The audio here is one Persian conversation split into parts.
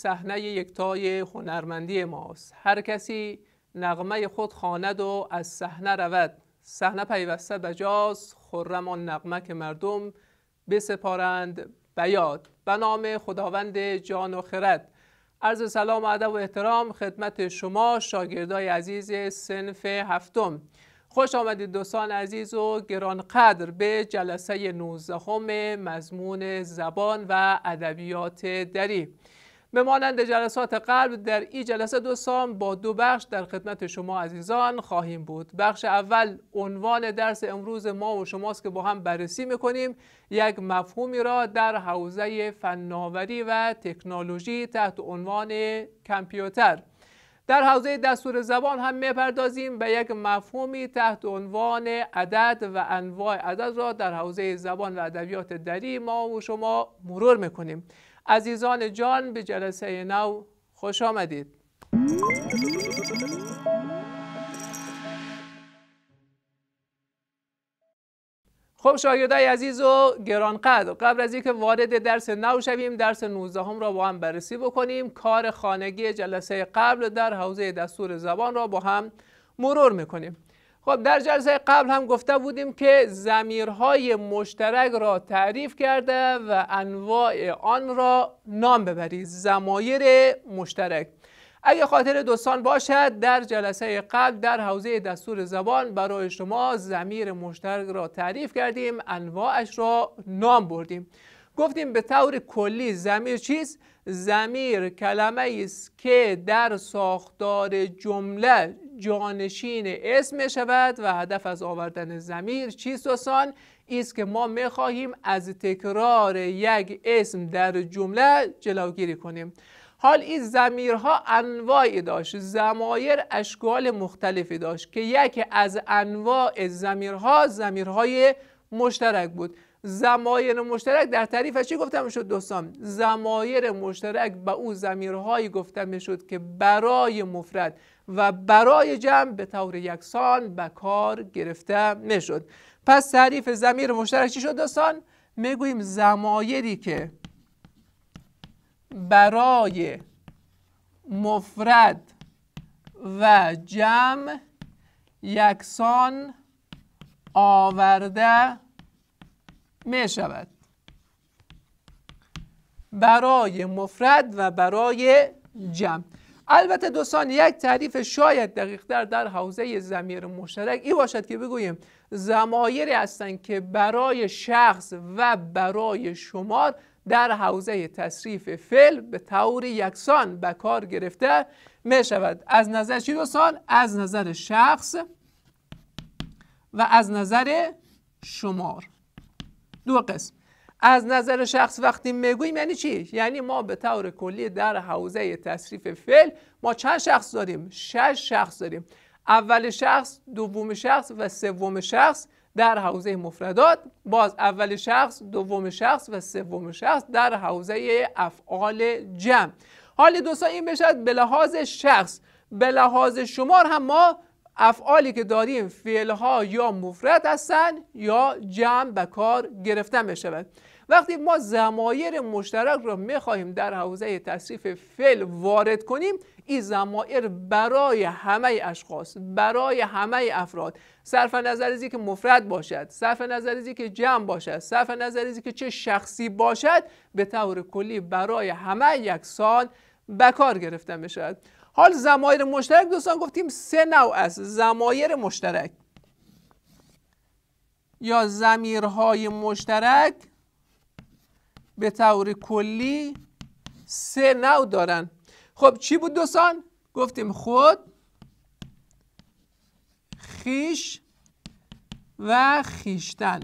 صحنه یکتای هنرمندی ماست هر کسی نغمه خود خواند و از صحنه رود صحنه پیوسته بجاز خرم آن نغمه که مردم بسپارند بیاد به نام خداوند جان و خرد عرض سلام و ادب و احترام خدمت شما شاگردای عزیز سنف هفتم خوش آمدید دوستان عزیز و گرانقدر به جلسه نوزدهم مضمون زبان و ادبیات دری به مانند جلسات قلب در این جلسه دو با دو بخش در خدمت شما عزیزان خواهیم بود بخش اول عنوان درس امروز ما و شماست که با هم بررسی میکنیم یک مفهومی را در حوزه فناوری و تکنولوژی تحت عنوان کامپیوتر در حوزه دستور زبان هم میپردازیم به یک مفهومی تحت عنوان عدد و انواع عدد را در حوزه زبان و ادبیات دری ما و شما مرور میکنیم عزیزان جان به جلسه نو خوش آمدید خب شاگردای عزیز و گرانقدر قبل از اینکه وارد درس نو شویم درس 19 هم را با هم بررسی بکنیم کار خانگی جلسه قبل در حوزه دستور زبان را با هم مرور میکنیم خب در جلسه قبل هم گفته بودیم که زمیرهای مشترک را تعریف کرده و انواع آن را نام ببرید زمایر مشترک اگه خاطر دوستان باشد در جلسه قبل در حوزه دستور زبان برای شما زمیر مشترک را تعریف کردیم انواعش را نام بردیم گفتیم به طور کلی زمیر چیست؟ زمیر کلمه است که در ساختار جمله جانشین اسم شود و هدف از آوردن زمیر چیست دوستان ایست که ما میخواهیم از تکرار یک اسم در جمله جلوگیری کنیم حال این زمیرها انواعی داشت زمایر اشکال مختلفی داشت که یکی از انواع زمیرها زمیرهای مشترک بود زمایر مشترک در تعریفش چی گفتم شد دوستان زمایر مشترک به او زمیرهایی گفتم شد که برای مفرد و برای جمع به طور یکسان به کار گرفته نشد پس تعریف زمیر مشترک چی شد دوستان میگوییم زمایری که برای مفرد و جمع یکسان آورده می شود برای مفرد و برای جمع البته دوستان یک تعریف شاید دقیق در حوزه زمیر مشترک ای باشد که بگویم زمایری هستند که برای شخص و برای شمار در حوزه تصریف فعل به طور یکسان به کار گرفته می شود از نظر چی دوستان از نظر شخص و از نظر شمار دو قسم از نظر شخص وقتی میگوییم یعنی چی؟ یعنی ما به طور کلی در حوزه تصریف فعل ما چند شخص داریم؟ شش شخص داریم اول شخص، دوم شخص و سوم شخص در حوزه مفردات باز اول شخص، دوم شخص و سوم شخص در حوزه افعال جمع حال دوستا این بشد به لحاظ شخص به لحاظ شمار هم ما افعالی که داریم فعلها یا مفرد هستند یا جمع به کار گرفتن بشود وقتی ما زمایر مشترک را میخواهیم در حوزه تصریف فعل وارد کنیم این زمایر برای همه اشخاص برای همه افراد صرف نظر از که مفرد باشد صرف نظر از که جمع باشد صرف نظر از که چه شخصی باشد به طور کلی برای همه یکسان به کار گرفته شود حال زمایر مشترک دوستان گفتیم سه نوع است زمایر مشترک یا زمیرهای مشترک به طور کلی سه نو دارن خب چی بود دوستان؟ گفتیم خود خیش و خیشتن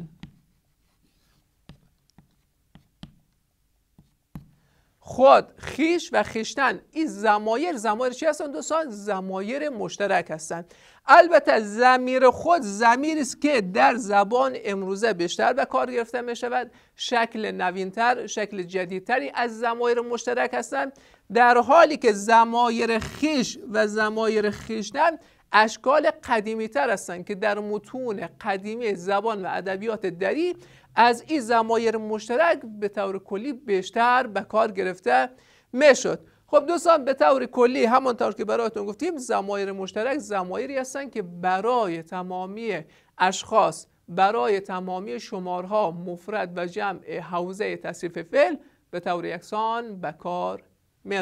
خود خیش و خیشتن این زمایر زمایر چی هستن دوستان زمایر مشترک هستند البته زمیر خود زمیر است که در زبان امروزه بیشتر به کار گرفته می شود شکل نوینتر شکل جدیدتری از زمایر مشترک هستند در حالی که زمایر خیش و زمایر خیشتن اشکال قدیمی تر هستند که در متون قدیمی زبان و ادبیات دری از این زمایر مشترک به طور کلی بیشتر به کار گرفته میشد خب دوستان به طور کلی همانطور که برایتون گفتیم زمایر مشترک زمایری هستند که برای تمامی اشخاص برای تمامی شمارها مفرد و جمع حوزه تصریف فعل به طور یکسان به کار می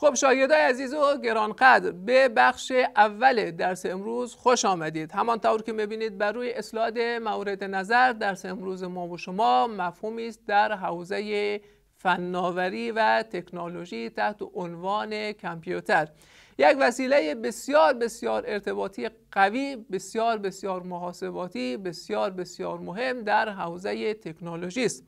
خب شاگردای عزیز و گرانقدر به بخش اول درس امروز خوش آمدید همانطور که میبینید بر روی اسلاید مورد نظر درس امروز ما و شما مفهومی است در حوزه فناوری و تکنولوژی تحت عنوان کامپیوتر یک وسیله بسیار بسیار ارتباطی قوی بسیار بسیار محاسباتی بسیار بسیار مهم در حوزه تکنولوژی است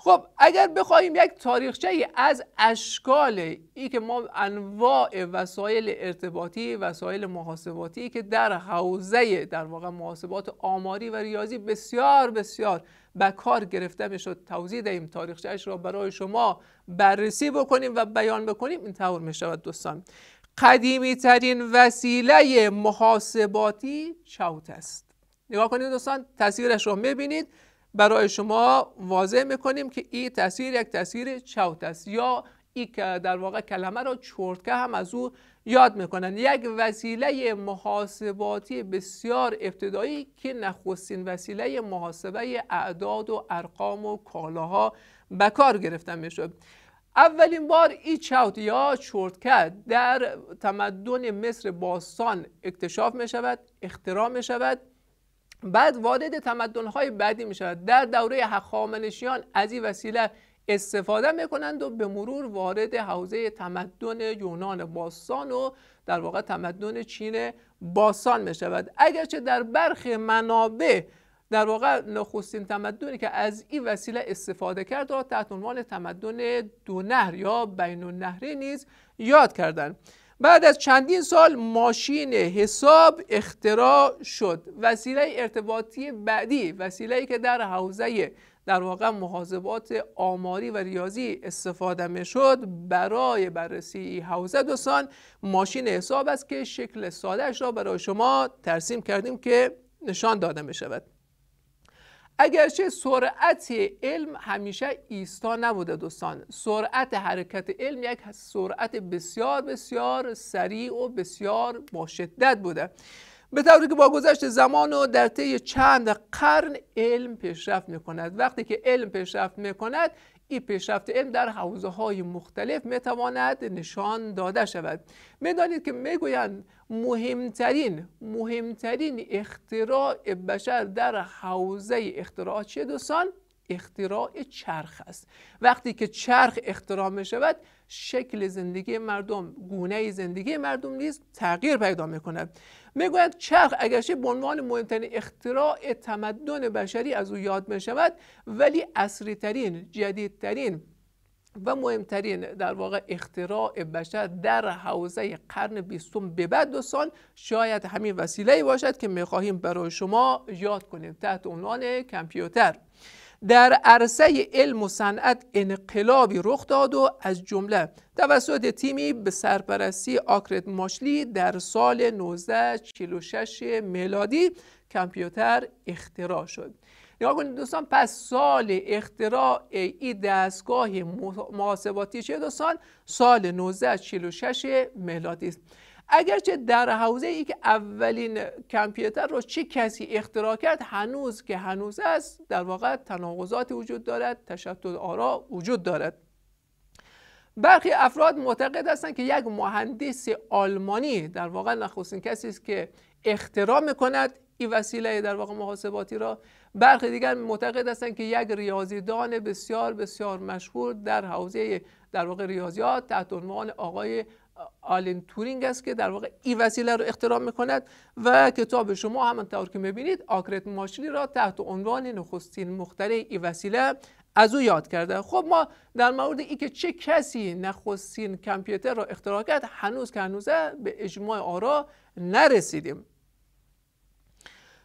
خب اگر بخوایم یک تاریخچه از اشکال ای که ما انواع وسایل ارتباطی وسایل محاسباتی که در حوزه در واقع محاسبات آماری و ریاضی بسیار بسیار به کار گرفته میشد توضیح دهیم تاریخچهش را برای شما بررسی بکنیم و بیان بکنیم این طور می شود دوستان قدیمی ترین وسیله محاسباتی چوت است نگاه کنید دوستان تصویرش رو میبینید برای شما واضح میکنیم که این تصویر یک تاثیر چوت است یا این که در واقع کلمه را چرتکه هم از او یاد میکنن یک وسیله محاسباتی بسیار ابتدایی که نخستین وسیله محاسبه اعداد و ارقام و کالاها به کار گرفتن میشد اولین بار ای چوت یا چرتکه در تمدن مصر باستان اکتشاف میشود اختراع بعد وارد های بعدی شود در دوره هخامنشیان از این وسیله استفاده میکنند و به مرور وارد حوزه تمدن یونان باستان و در واقع تمدن چین باستان میشود اگرچه در برخی منابع در واقع نخستین تمدنی که از این وسیله استفاده کرد را تحت عنوان تمدن دو نهر یا بین النهری نیز یاد کردند بعد از چندین سال ماشین حساب اختراع شد وسیله ارتباطی بعدی وسیله که در حوزه در واقع محاسبات آماری و ریاضی استفاده می شد برای بررسی حوزه دوستان ماشین حساب است که شکل سادهش را برای شما ترسیم کردیم که نشان داده می شود اگرچه سرعت علم همیشه ایستا نبوده دوستان سرعت حرکت علم یک سرعت بسیار بسیار سریع و بسیار با شدت بوده به طوری که با گذشت زمان و در طی چند قرن علم پیشرفت میکند وقتی که علم پیشرفت میکند این پیشرفت علم در حوزه های مختلف میتواند نشان داده شود میدانید که میگویند مهمترین مهمترین اختراع بشر در حوزه اختراعات چه دوستان اختراع چرخ است وقتی که چرخ اختراع می شود شکل زندگی مردم گونه زندگی مردم نیز تغییر پیدا می کند می گوید چرخ اگرچه به عنوان مهمترین اختراع تمدن بشری از او یاد می شود ولی اصری ترین جدیدترین و مهمترین در واقع اختراع بشر در حوزه قرن بیستم به بعد دوستان شاید همین وسیله باشد که می خواهیم برای شما یاد کنیم تحت عنوان کمپیوتر در عرصه علم و صنعت انقلابی رخ داد و از جمله توسط تیمی به سرپرستی آکرت ماشلی در سال 1946 میلادی کامپیوتر اختراع شد نگاه کنید دوستان پس سال اختراع این دستگاه محاسباتی چه دوستان سال 1946 میلادی است اگرچه در حوزه ای که اولین کمپیوتر رو چه کسی اختراع کرد هنوز که هنوز است در واقع تناقضات وجود دارد تشتت آرا وجود دارد برخی افراد معتقد هستند که یک مهندس آلمانی در واقع نخستین کسی است که اختراع میکند این وسیله در واقع محاسباتی را برخی دیگر معتقد هستند که یک ریاضیدان بسیار بسیار مشهور در حوزه در واقع ریاضیات تحت عنوان آقای آلن تورینگ است که در واقع این وسیله رو اختراع میکند و کتاب شما همانطور که میبینید آکرت ماشینی را تحت عنوان نخستین مخترع این وسیله از او یاد کرده خب ما در مورد اینکه چه کسی نخستین کامپیوتر را اختراع کرد هنوز که هنوزه به اجماع آرا نرسیدیم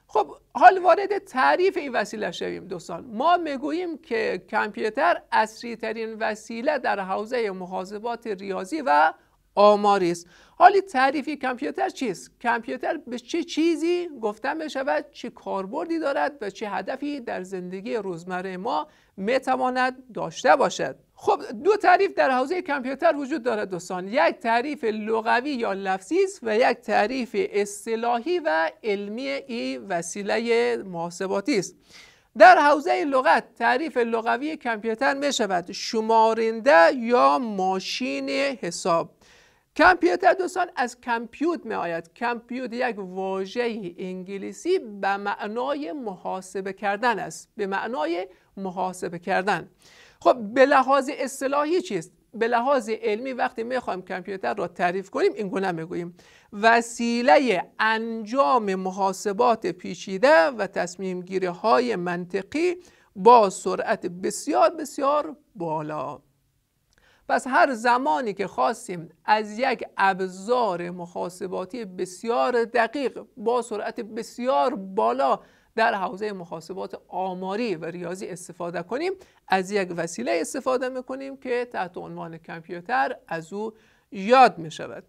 خب حال وارد تعریف این وسیله شویم دوستان ما میگوییم که کامپیوتر اصری ترین وسیله در حوزه محاسبات ریاضی و آماری است حالی تعریفی کامپیوتر چیست کامپیوتر به چه چیزی گفتن بشود چه کاربردی دارد و چه هدفی در زندگی روزمره ما میتواند داشته باشد خب دو تعریف در حوزه کامپیوتر وجود دارد دوستان یک تعریف لغوی یا لفظی است و یک تعریف اصطلاحی و علمی ای وسیله محاسباتی است در حوزه لغت تعریف لغوی کامپیوتر می شود شمارنده یا ماشین حساب کامپیوتر دوستان از کمپیوت می آید کمپیوت یک واژه انگلیسی به معنای محاسبه کردن است به معنای محاسبه کردن خب به لحاظ اصطلاحی چیست به لحاظ علمی وقتی میخوایم کمپیوتر را تعریف کنیم این گونه میگوییم وسیله انجام محاسبات پیچیده و تصمیم گیری های منطقی با سرعت بسیار بسیار بالا پس هر زمانی که خواستیم از یک ابزار محاسباتی بسیار دقیق با سرعت بسیار بالا در حوزه محاسبات آماری و ریاضی استفاده کنیم از یک وسیله استفاده میکنیم که تحت عنوان کامپیوتر از او یاد میشود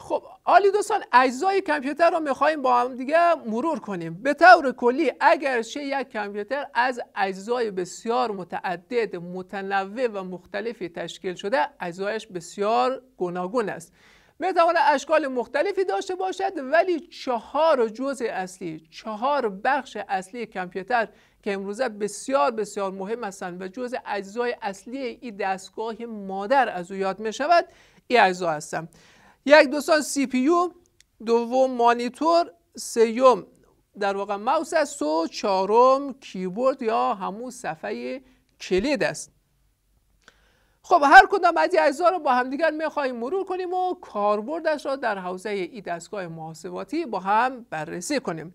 خب آلی دوستان اجزای کامپیوتر رو میخوایم با هم دیگه مرور کنیم به طور کلی اگرچه یک کامپیوتر از اجزای بسیار متعدد متنوع و مختلفی تشکیل شده اجزایش بسیار گوناگون است تواند اشکال مختلفی داشته باشد ولی چهار جزء اصلی چهار بخش اصلی کامپیوتر که امروزه بسیار بسیار مهم هستند و جزء اجزای اصلی این دستگاه مادر از او یاد می شود این اجزا هستند یک دوستان سی پی یو دوم مانیتور سیوم در واقع ماوس است و چهارم کیبورد یا همون صفحه کلید است خب هر کدام از این رو با همدیگر میخواهیم مرور کنیم و کاربردش را در حوزه ای دستگاه محاسباتی با هم بررسی کنیم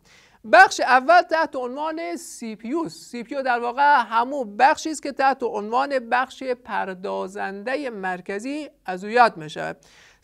بخش اول تحت عنوان سی پی یو سی پی در واقع همون بخشی است که تحت عنوان بخش پردازنده مرکزی از او یاد می شود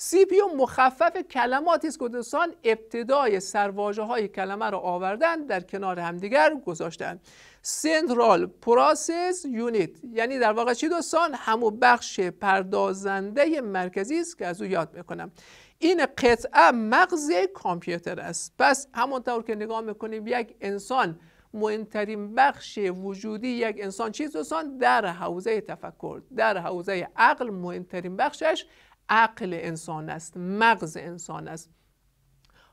سی پی مخفف کلماتی است که دوستان ابتدای سرواژه های کلمه را آوردن در کنار همدیگر گذاشتن سنترال پروسس یونیت یعنی در واقع چی دوستان همون بخش پردازنده مرکزی است که از او یاد میکنم این قطعه مغز کامپیوتر است پس همونطور که نگاه میکنیم یک انسان مهمترین بخش وجودی یک انسان چیز دوستان در حوزه تفکر در حوزه عقل مهمترین بخشش عقل انسان است مغز انسان است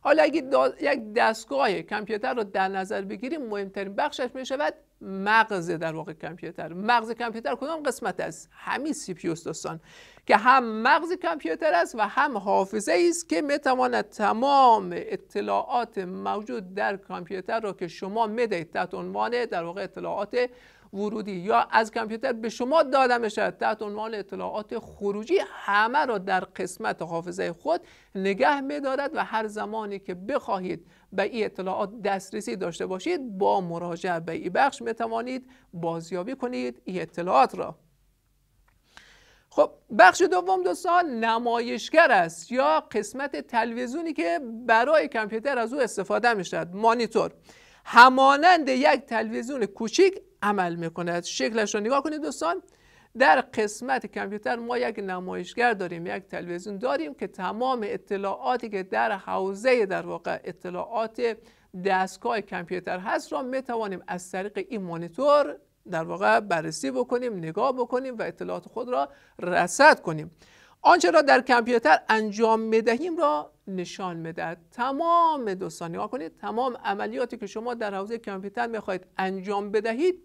حالا اگه یک دستگاه کامپیوتر رو در نظر بگیریم مهمترین بخشش می شود مغز در واقع کامپیوتر مغز کامپیوتر کدام قسمت است همین سی پی دوستان که هم مغز کامپیوتر است و هم حافظه است که میتواند تمام اطلاعات موجود در کامپیوتر را که شما میدهید تحت عنوان در واقع اطلاعات ورودی یا از کامپیوتر به شما داده شود تحت عنوان اطلاعات خروجی همه را در قسمت حافظه خود نگه میدارد و هر زمانی که بخواهید به این اطلاعات دسترسی داشته باشید با مراجعه به این بخش میتوانید بازیابی کنید این اطلاعات را خب بخش دوم دوستان نمایشگر است یا قسمت تلویزیونی که برای کامپیوتر از او استفاده می مانیتور همانند یک تلویزیون کوچک عمل میکند شکلش رو نگاه کنید دوستان در قسمت کامپیوتر ما یک نمایشگر داریم یک تلویزیون داریم که تمام اطلاعاتی که در حوزه در واقع اطلاعات دستگاه کامپیوتر هست را میتوانیم از طریق این مانیتور در واقع بررسی بکنیم نگاه بکنیم و اطلاعات خود را رصد کنیم آنچه را در کامپیوتر انجام میدهیم را نشان میدهد تمام دوستان نگاه کنید تمام عملیاتی که شما در حوزه کامپیوتر میخواهید انجام بدهید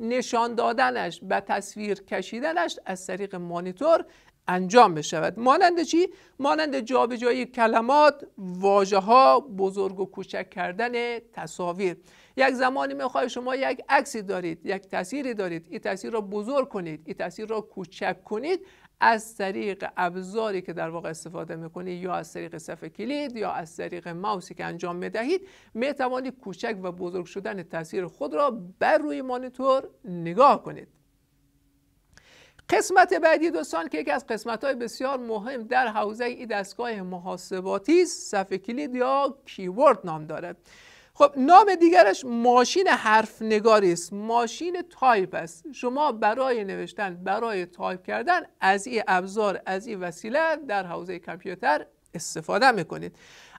نشان دادنش و تصویر کشیدنش از طریق مانیتور انجام بشود مانند چی مانند جابجایی کلمات واژه ها بزرگ و کوچک کردن تصاویر یک زمانی میخوای شما یک عکسی دارید یک تصویری دارید این تصویر را بزرگ کنید این تصویر را کوچک کنید از طریق ابزاری که در واقع استفاده میکنید یا از طریق صفحه کلید یا از طریق ماوسی که انجام میدهید میتوانید کوچک و بزرگ شدن تصویر خود را بر روی مانیتور نگاه کنید قسمت بعدی دوستان که یکی از قسمت های بسیار مهم در حوزه ای دستگاه محاسباتی است صفحه کلید یا کیورد نام دارد خب نام دیگرش ماشین حرف نگاری است ماشین تایپ است شما برای نوشتن برای تایپ کردن از این ابزار از این وسیله در حوزه کامپیوتر استفاده میکنید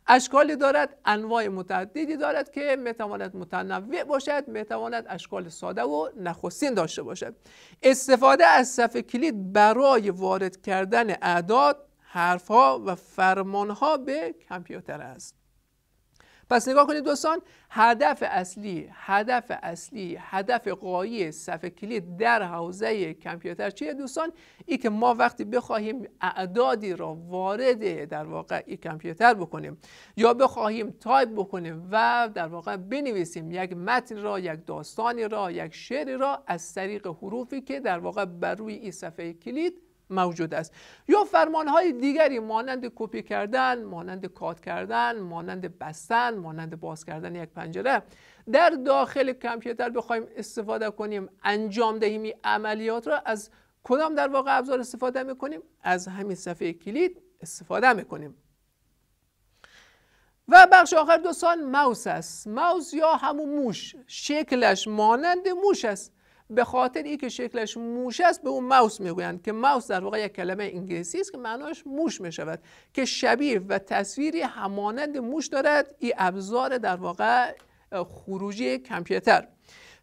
اشکالی دارد انواع متعددی دارد که میتواند متنوع باشد میتواند اشکال ساده و نخستین داشته باشد استفاده از صفحه کلید برای وارد کردن اعداد حرفها و فرمانها به کامپیوتر است پس نگاه کنید دوستان هدف اصلی هدف اصلی هدف قایی صفحه کلید در حوزه کامپیوتر چیه دوستان ای که ما وقتی بخواهیم اعدادی را وارد در واقع این کامپیوتر بکنیم یا بخواهیم تایپ بکنیم و در واقع بنویسیم یک متن را یک داستانی را یک شعری را از طریق حروفی که در واقع بر روی این صفحه کلید موجود است یا فرمان های دیگری مانند کپی کردن مانند کات کردن مانند بستن مانند باز کردن یک پنجره در داخل کمپیوتر بخوایم استفاده کنیم انجام دهیم این عملیات را از کدام در واقع ابزار استفاده میکنیم از همین صفحه کلید استفاده میکنیم و بخش آخر دوستان ماوس است ماوس یا همون موش شکلش مانند موش است به خاطر اینکه شکلش موش است به اون ماوس میگویند که ماوس در واقع یک کلمه انگلیسی است که معناش موش میشود که شبیه و تصویری همانند موش دارد این ابزار در واقع خروجی کامپیوتر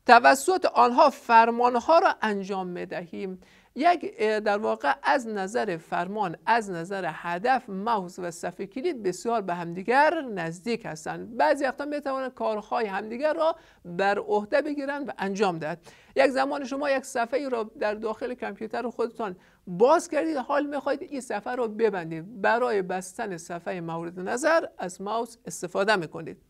توسط آنها فرمانها را انجام میدهیم یک در واقع از نظر فرمان از نظر هدف ماوس و صفحه کلید بسیار به همدیگر نزدیک هستند بعضی وقتا میتوانند کارهای همدیگر را بر عهده بگیرند و انجام دهند یک زمان شما یک صفحه را در داخل کامپیوتر خودتان باز کردید حال میخواید این صفحه را ببندید برای بستن صفحه مورد نظر از ماوس استفاده میکنید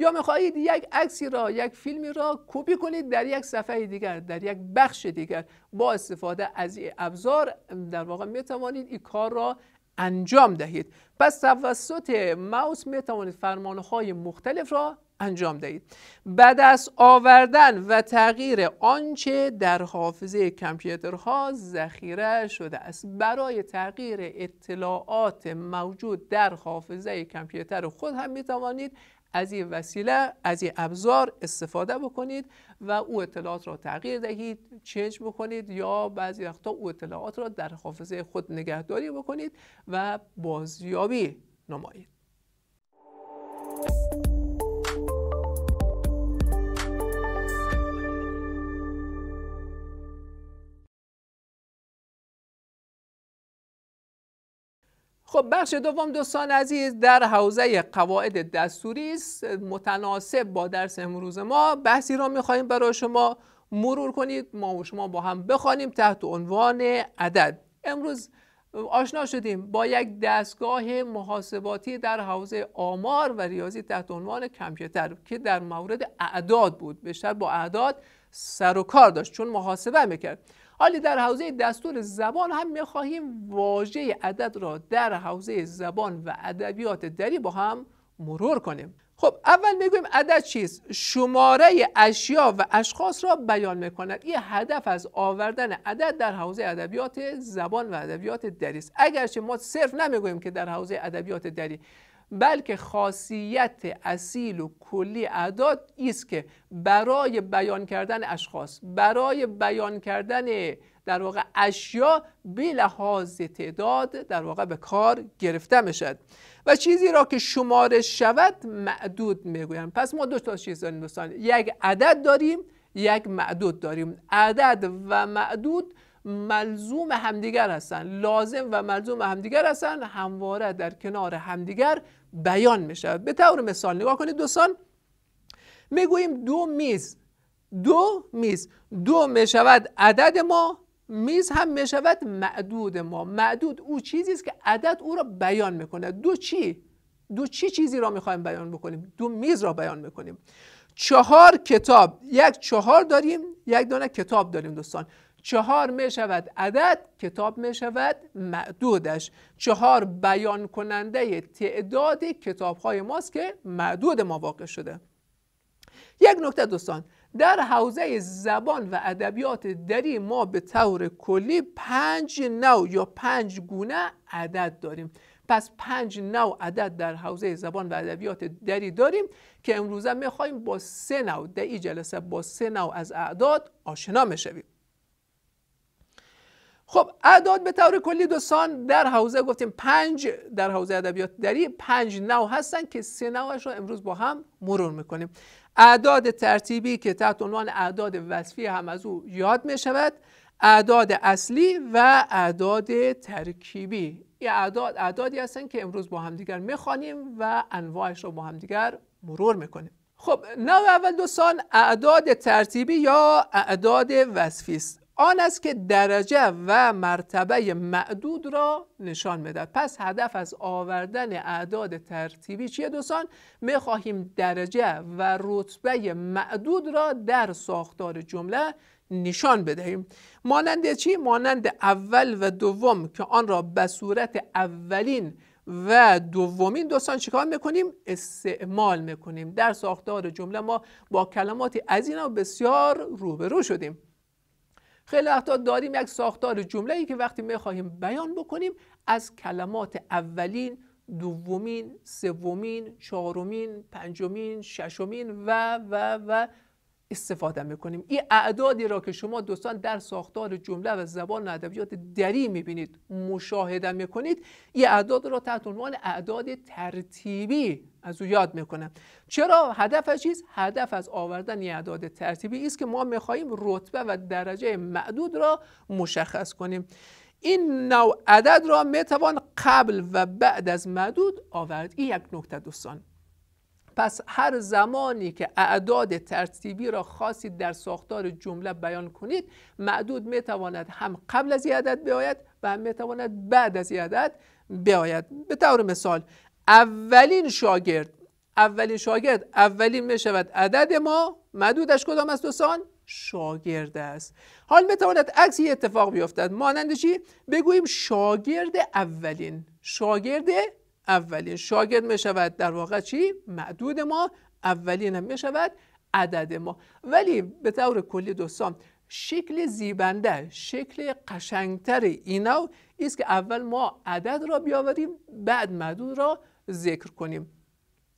یا میخواهید یک عکسی را یک فیلمی را کپی کنید در یک صفحه دیگر در یک بخش دیگر با استفاده از این ابزار در واقع میتوانید این کار را انجام دهید پس توسط ماوس می توانید های مختلف را انجام دهید به دست آوردن و تغییر آنچه در حافظه کامپیوترها ذخیره شده است برای تغییر اطلاعات موجود در حافظه کامپیوتر خود هم می توانید از این وسیله از این ابزار استفاده بکنید و او اطلاعات را تغییر دهید چنج بکنید یا بعضی وقتا او اطلاعات را در حافظه خود نگهداری بکنید و بازیابی نمایید خب بخش دوم دوستان عزیز در حوزه قواعد دستوری است متناسب با درس امروز ما بحثی را میخواهیم برای شما مرور کنید ما و شما با هم بخوانیم تحت عنوان عدد امروز آشنا شدیم با یک دستگاه محاسباتی در حوزه آمار و ریاضی تحت عنوان کمپیوتر که در مورد اعداد بود بیشتر با اعداد سر و کار داشت چون محاسبه میکرد حالی در حوزه دستور زبان هم میخواهیم واژه عدد را در حوزه زبان و ادبیات دری با هم مرور کنیم خب اول میگویم عدد چیست شماره اشیا و اشخاص را بیان میکند این هدف از آوردن عدد در حوزه ادبیات زبان و ادبیات دری است اگرچه ما صرف نمیگویم که در حوزه ادبیات دری بلکه خاصیت اصیل و کلی اعداد است که برای بیان کردن اشخاص برای بیان کردن در واقع اشیا به لحاظ تعداد در واقع به کار گرفته میشد و چیزی را که شماره شود معدود میگویم پس ما دو تا چیز داریم دوستان یک عدد داریم یک معدود داریم عدد و معدود ملزوم همدیگر هستن لازم و ملزوم همدیگر هستن همواره در کنار همدیگر بیان می شود به طور مثال نگاه کنید دوستان میگوییم دو میز دو میز دو می شود عدد ما میز هم میشود معدود ما معدود او چیزی است که عدد او را بیان میکند دو چی دو چی چیزی را میخوایم بیان بکنیم دو میز را بیان میکنیم چهار کتاب یک چهار داریم یک دانه کتاب داریم دوستان چهار می شود عدد کتاب می شود معدودش چهار بیان کننده تعداد کتاب های ماست که معدود ما واقع شده یک نکته دوستان در حوزه زبان و ادبیات دری ما به طور کلی پنج نو یا پنج گونه عدد داریم پس پنج نو عدد در حوزه زبان و ادبیات دری داریم که امروزه میخواییم با سه نو در این جلسه با سه نو از اعداد آشنا میشویم خب اعداد به طور کلی دوستان در حوزه گفتیم پنج در حوزه ادبیات دری پنج نو هستن که سه نوش رو امروز با هم مرور میکنیم اعداد ترتیبی که تحت عنوان اعداد وصفی هم از او یاد میشود اعداد اصلی و اعداد ترکیبی این اعداد اعدادی هستن که امروز با هم دیگر میخوانیم و انواعش رو با هم دیگر مرور میکنیم خب نو اول دوستان اعداد ترتیبی یا اعداد وصفی است آن است که درجه و مرتبه معدود را نشان بدهد پس هدف از آوردن اعداد ترتیبی چیه دوستان میخواهیم درجه و رتبه معدود را در ساختار جمله نشان بدهیم مانند چی مانند اول و دوم که آن را به صورت اولین و دومین دوستان چیکار میکنیم استعمال میکنیم در ساختار جمله ما با کلمات از اینا بسیار روبرو شدیم خیلی وقتا داریم یک ساختار جمله ای که وقتی میخواهیم بیان بکنیم از کلمات اولین دومین سومین چهارمین پنجمین ششمین و و و استفاده میکنیم این اعدادی را که شما دوستان در ساختار جمله و زبان و ادبیات دری میبینید مشاهده میکنید این اعداد را تحت عنوان اعداد ترتیبی از او یاد میکنه چرا از چیز؟ هدف از آوردن اعداد ترتیبی است که ما میخواهیم رتبه و درجه معدود را مشخص کنیم این نوع عدد را میتوان قبل و بعد از معدود آورد این یک نکته دوستان پس هر زمانی که اعداد ترتیبی را خاصی در ساختار جمله بیان کنید معدود میتواند هم قبل از عدد بیاید و هم میتواند بعد از عدد بیاید به طور مثال اولین شاگرد اولین شاگرد اولین میشود عدد ما مدودش کدام است دوستان شاگرد است حال بتواند عکس اتفاق بیفتد مانند چی بگوییم شاگرد اولین شاگرد اولین شاگرد میشود در واقع چی معدود ما اولین هم میشود عدد ما ولی به طور کلی دوستان شکل زیبنده شکل قشنگتر اینو است که اول ما عدد را بیاوریم بعد معدود را ذکر کنیم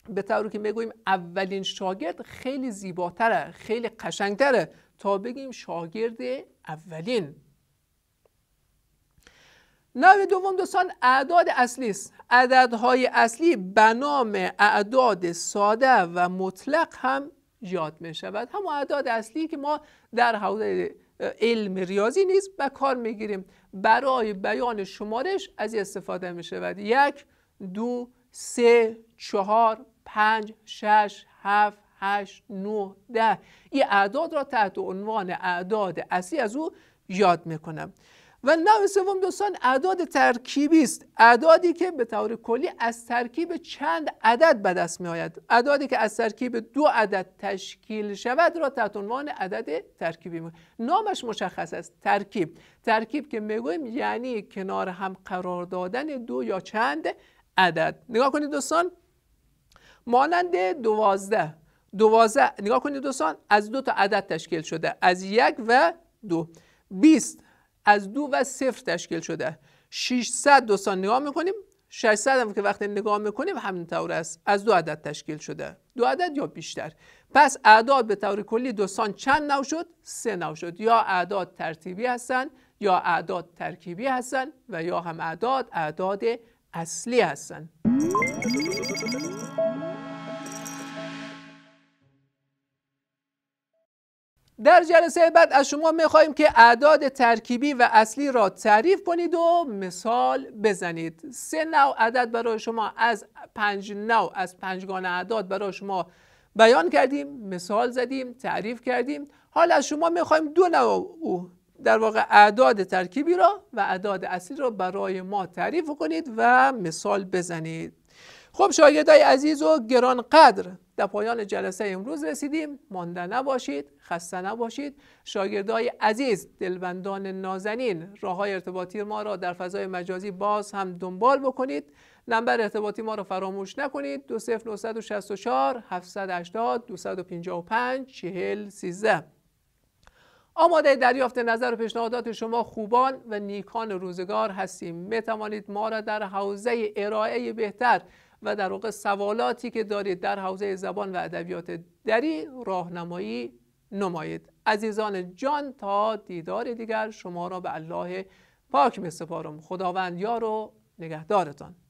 به طوری که میگوییم اولین شاگرد خیلی زیباتره خیلی قشنگتره تا بگیم شاگرد اولین نوع دوم دوستان اعداد اصلی است عددهای اصلی به نام اعداد ساده و مطلق هم یاد می شود هم اعداد اصلی که ما در حوزه علم ریاضی نیست و کار میگیریم برای بیان شمارش از استفاده می شود یک دو سه چهار پنج شش هفت هشت نه ده این اعداد را تحت عنوان اعداد اصلی از او یاد میکنم و نوع سوم دوستان اعداد ترکیبی است اعدادی که به طور کلی از ترکیب چند عدد به دست می آید اعدادی که از ترکیب دو عدد تشکیل شود را تحت عنوان عدد ترکیبی می نامش مشخص است ترکیب ترکیب که میگویم یعنی کنار هم قرار دادن دو یا چند عدد نگاه کنید دوستان مانند دوازده دوازده نگاه کنید دوستان از دو تا عدد تشکیل شده از یک و دو بیست از دو و صفر تشکیل شده 600 دوستان نگاه میکنیم 600 هم که وقتی نگاه میکنیم همینطور است از دو عدد تشکیل شده دو عدد یا بیشتر پس اعداد به طور کلی دوستان چند نو شد سه نو شد یا اعداد ترتیبی هستند یا اعداد ترکیبی هستند و یا هم اعداد اعداد اصلی در جلسه بعد از شما میخواهیم که اعداد ترکیبی و اصلی را تعریف کنید و مثال بزنید سه نو عدد برای شما از پنج نو از پنجگان اعداد برای شما بیان کردیم مثال زدیم تعریف کردیم حالا از شما میخواهیم دو نوع در واقع اعداد ترکیبی را و اعداد اصلی را برای ما تعریف کنید و مثال بزنید خب شاگردای عزیز و گرانقدر در پایان جلسه امروز رسیدیم مانده نباشید خسته نباشید شاگردای عزیز دلبندان نازنین راه های ارتباطی ما را در فضای مجازی باز هم دنبال بکنید نمبر ارتباطی ما را فراموش نکنید 2964 780 255 40 13 آماده دریافت نظر و پیشنهادات شما خوبان و نیکان روزگار هستیم می توانید ما را در حوزه ارائه بهتر و در واقع سوالاتی که دارید در حوزه زبان و ادبیات دری راهنمایی نمایید عزیزان جان تا دیدار دیگر شما را به الله پاک می خداوند یار و نگهدارتان